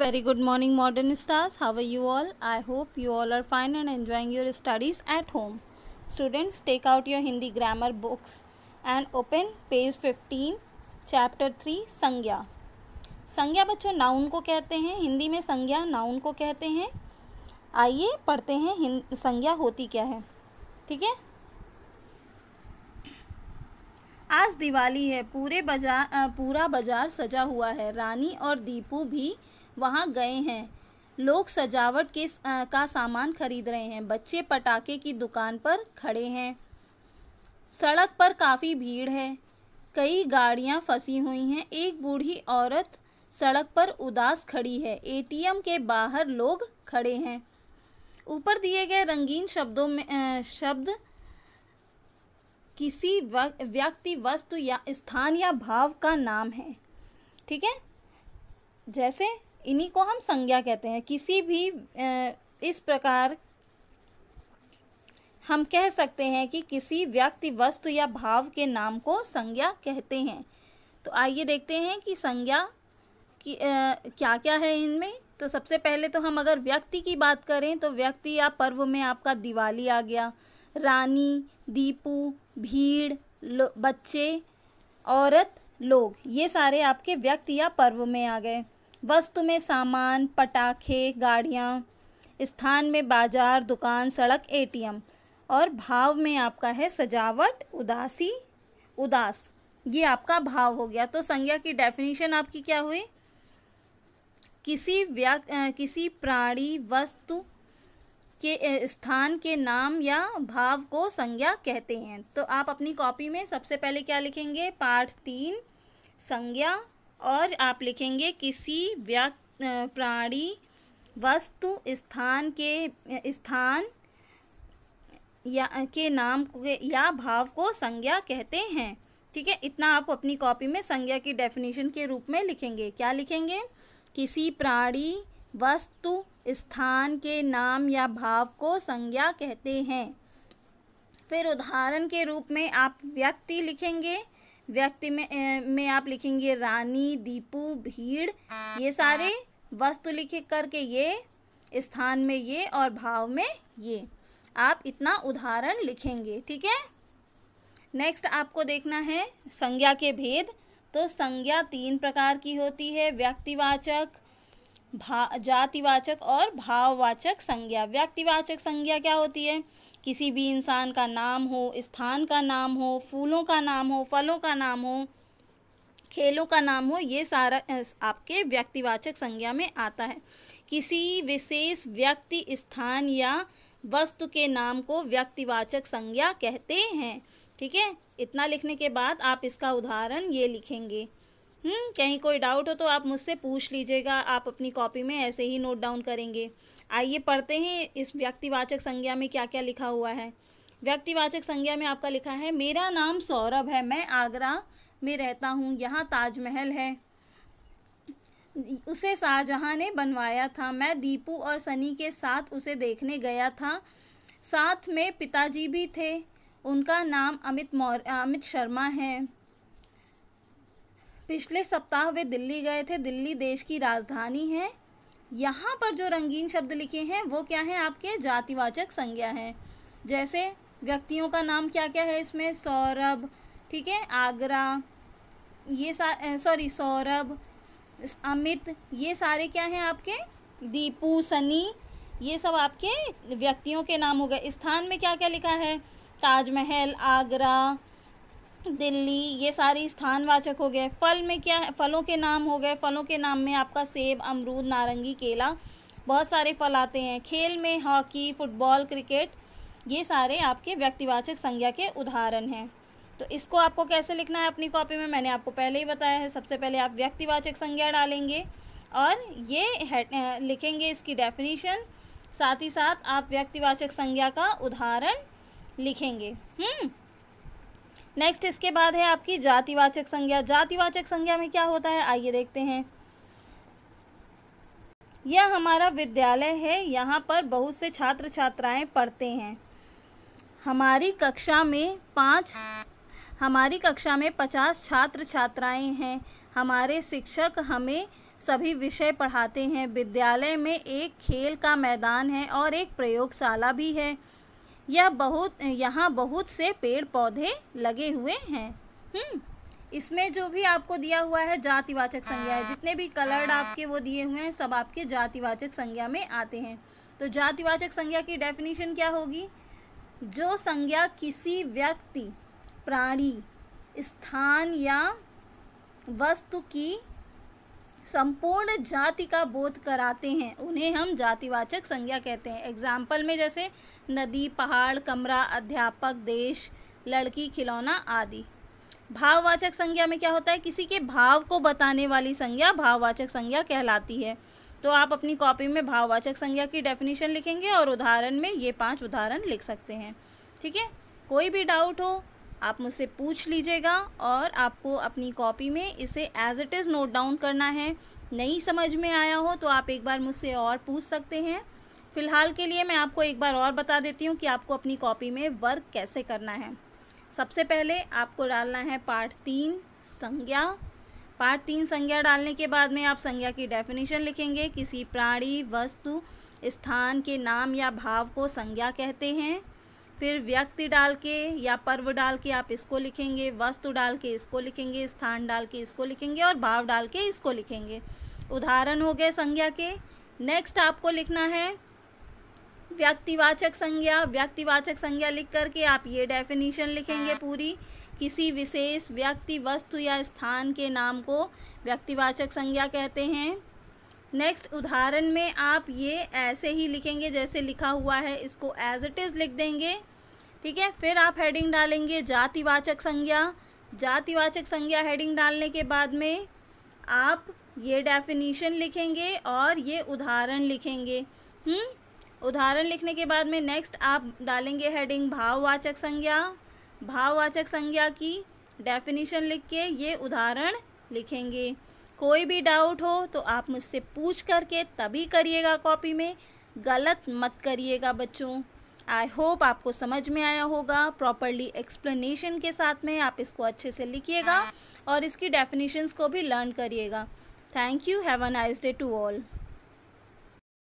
very good morning modern stars how are you all i hope you all are fine and enjoying your studies at home students take out your hindi grammar books and open page 15 chapter 3 sangya sangya bachcho noun ko कहते hain hindi mein sangya noun ko कहते hain आइए पढ़ते hain sangya hoti kya hai ठीक है आज दिवाली है पूरे बाजार पूरा बाजार सजा हुआ है रानी और दीपू भी वहाँ गए हैं लोग सजावट के आ, का सामान खरीद रहे हैं बच्चे पटाखे की दुकान पर खड़े हैं सड़क पर काफ़ी भीड़ है कई गाड़ियां फंसी हुई हैं एक बूढ़ी औरत सड़क पर उदास खड़ी है एटीएम के बाहर लोग खड़े हैं ऊपर दिए गए रंगीन शब्दों में आ, शब्द किसी व्यक्ति वस्तु या स्थान या भाव का नाम है ठीक है जैसे इन्हीं को हम संज्ञा कहते हैं किसी भी इस प्रकार हम कह सकते हैं कि किसी व्यक्ति वस्तु या भाव के नाम को संज्ञा कहते हैं तो आइए देखते हैं कि संज्ञा की क्या क्या है इनमें तो सबसे पहले तो हम अगर व्यक्ति की बात करें तो व्यक्ति या पर्व में आपका दिवाली आ गया रानी दीपू भीड़ बच्चे औरत लोग ये सारे आपके व्यक्ति या पर्व में आ गए वस्तु में सामान पटाखे गाड़ियाँ स्थान में बाजार दुकान सड़क एटीएम और भाव में आपका है सजावट उदासी उदास ये आपका भाव हो गया तो संज्ञा की डेफिनेशन आपकी क्या हुई किसी व्या किसी प्राणी वस्तु के स्थान के नाम या भाव को संज्ञा कहते हैं तो आप अपनी कॉपी में सबसे पहले क्या लिखेंगे पाठ तीन संज्ञा और आप लिखेंगे किसी व्यक्त प्राणी वस्तु स्थान के स्थान या के नाम के या भाव को संज्ञा कहते हैं ठीक है इतना आप अपनी कॉपी में संज्ञा की डेफिनेशन के रूप में लिखेंगे क्या लिखेंगे किसी प्राणी वस्तु स्थान के नाम या भाव को संज्ञा कहते हैं फिर उदाहरण के रूप में आप व्यक्ति लिखेंगे व्यक्ति में ए, में आप लिखेंगे रानी दीपू भीड़ ये सारे वस्तु लिखे करके ये स्थान में ये और भाव में ये आप इतना उदाहरण लिखेंगे ठीक है नेक्स्ट आपको देखना है संज्ञा के भेद तो संज्ञा तीन प्रकार की होती है व्यक्तिवाचक भा जातिवाचक और भाववाचक संज्ञा व्यक्तिवाचक संज्ञा क्या होती है किसी भी इंसान का नाम हो स्थान का नाम हो फूलों का नाम हो फलों का नाम हो खेलों का नाम हो ये सारा आपके व्यक्तिवाचक संज्ञा में आता है किसी विशेष व्यक्ति स्थान या वस्तु के नाम को व्यक्तिवाचक संज्ञा कहते हैं ठीक है इतना लिखने के बाद आप इसका उदाहरण ये लिखेंगे हम्म, कहीं कोई डाउट हो तो आप मुझसे पूछ लीजिएगा आप अपनी कॉपी में ऐसे ही नोट डाउन करेंगे आइए पढ़ते हैं इस व्यक्तिवाचक संज्ञा में क्या क्या लिखा हुआ है व्यक्तिवाचक संज्ञा में आपका लिखा है मेरा नाम सौरभ है मैं आगरा में रहता हूँ यहाँ ताजमहल है उसे शाहजहाँ ने बनवाया था मैं दीपू और सनी के साथ उसे देखने गया था साथ में पिताजी भी थे उनका नाम अमित मौर्य अमित शर्मा है पिछले सप्ताह वे दिल्ली गए थे दिल्ली देश की राजधानी है यहाँ पर जो रंगीन शब्द लिखे हैं वो क्या हैं आपके जातिवाचक संज्ञा हैं जैसे व्यक्तियों का नाम क्या क्या है इसमें सौरभ ठीक है आगरा ये सॉरी सौरभ अमित ये सारे क्या हैं आपके दीपू सनी ये सब आपके व्यक्तियों के नाम हो गए स्थान में क्या क्या लिखा है ताजमहल आगरा दिल्ली ये सारी स्थानवाचक हो गए फल में क्या है फलों के नाम हो गए फलों के नाम में आपका सेब अमरूद नारंगी केला बहुत सारे फल आते हैं खेल में हॉकी फुटबॉल क्रिकेट ये सारे आपके व्यक्तिवाचक संज्ञा के उदाहरण हैं तो इसको आपको कैसे लिखना है अपनी कॉपी में मैंने आपको पहले ही बताया है सबसे पहले आप व्यक्तिवाचक संज्ञा डालेंगे और ये लिखेंगे इसकी डेफिनीशन साथ ही साथ आप व्यक्तिवाचक संज्ञा का उदाहरण लिखेंगे हम्म नेक्स्ट इसके बाद है आपकी जातिवाचक संज्ञा जातिवाचक संज्ञा में क्या होता है आइए देखते हैं यह हमारा विद्यालय है यहाँ पर बहुत से छात्र छात्राएं पढ़ते हैं हमारी कक्षा में पाँच हमारी कक्षा में पचास छात्र छात्राएं हैं हमारे शिक्षक हमें सभी विषय पढ़ाते हैं विद्यालय में एक खेल का मैदान है और एक प्रयोगशाला भी है यह बहुत यहाँ बहुत से पेड़ पौधे लगे हुए हैं हम्म, इसमें जो भी आपको दिया हुआ है जातिवाचक संज्ञा है हाँ। जितने भी कलर्ड आपके वो दिए हुए हैं सब आपके जातिवाचक संज्ञा में आते हैं तो जातिवाचक संज्ञा की डेफिनेशन क्या होगी जो संज्ञा किसी व्यक्ति प्राणी स्थान या वस्तु की संपूर्ण जाति का बोध कराते हैं उन्हें हम जातिवाचक संज्ञा कहते हैं एग्जाम्पल में जैसे नदी पहाड़ कमरा अध्यापक देश लड़की खिलौना आदि भाववाचक संज्ञा में क्या होता है किसी के भाव को बताने वाली संज्ञा भाववाचक संज्ञा कहलाती है तो आप अपनी कॉपी में भाववाचक संज्ञा की डेफिनेशन लिखेंगे और उदाहरण में ये पांच उदाहरण लिख सकते हैं ठीक है कोई भी डाउट हो आप मुझसे पूछ लीजिएगा और आपको अपनी कॉपी में इसे as it is note down करना है नहीं समझ में आया हो तो आप एक बार मुझसे और पूछ सकते हैं फ़िलहाल के लिए मैं आपको एक बार और बता देती हूँ कि आपको अपनी कॉपी में वर्क कैसे करना है सबसे पहले आपको डालना है पार्ट तीन संज्ञा पार्ट तीन संज्ञा डालने के बाद में आप संज्ञा की डेफिनेशन लिखेंगे किसी प्राणी वस्तु स्थान के नाम या भाव को संज्ञा कहते हैं फिर व्यक्ति डाल के या पर्व डाल के आप इसको लिखेंगे वस्तु डाल के इसको लिखेंगे स्थान डाल के इसको लिखेंगे और भाव डाल के इसको लिखेंगे उदाहरण हो गए संज्ञा के नेक्स्ट आपको लिखना है व्यक्तिवाचक संज्ञा व्यक्तिवाचक संज्ञा लिख करके आप ये डेफिनेशन लिखेंगे पूरी किसी विशेष व्यक्ति वस्तु या स्थान के नाम को व्यक्तिवाचक संज्ञा कहते हैं नेक्स्ट उदाहरण में आप ये ऐसे ही लिखेंगे जैसे लिखा हुआ है इसको एज इट इज़ लिख देंगे ठीक है फिर आप हेडिंग डालेंगे जातिवाचक संज्ञा जातिवाचक संज्ञा हेडिंग डालने के बाद में आप ये डेफिनीशन लिखेंगे और ये उदाहरण लिखेंगे हम्म उदाहरण लिखने के बाद में नेक्स्ट आप डालेंगे हेडिंग भाववाचक संज्ञा भाववाचक संज्ञा की डेफिनीशन लिख के ये उदाहरण लिखेंगे कोई भी डाउट हो तो आप मुझसे पूछ करके तभी करिएगा कॉपी में गलत मत करिएगा बच्चों आई होप आपको समझ में आया होगा प्रॉपरली एक्सप्लेनेशन के साथ में आप इसको अच्छे से लिखिएगा और इसकी डेफिनेशंस को भी लर्न करिएगा thank you have a nice day to all